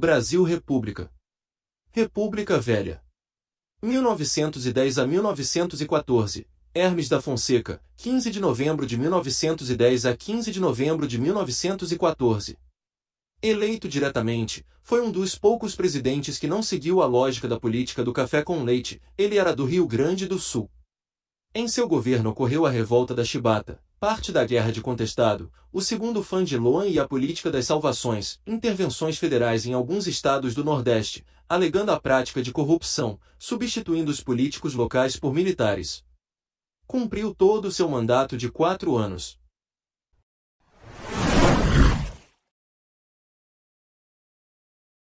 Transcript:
Brasil República. República Velha. 1910 a 1914. Hermes da Fonseca, 15 de novembro de 1910 a 15 de novembro de 1914. Eleito diretamente, foi um dos poucos presidentes que não seguiu a lógica da política do café com leite, ele era do Rio Grande do Sul. Em seu governo ocorreu a revolta da Chibata, parte da guerra de contestado, o segundo fã de Loan e a política das salvações, intervenções federais em alguns estados do Nordeste, alegando a prática de corrupção, substituindo os políticos locais por militares. Cumpriu todo o seu mandato de quatro anos.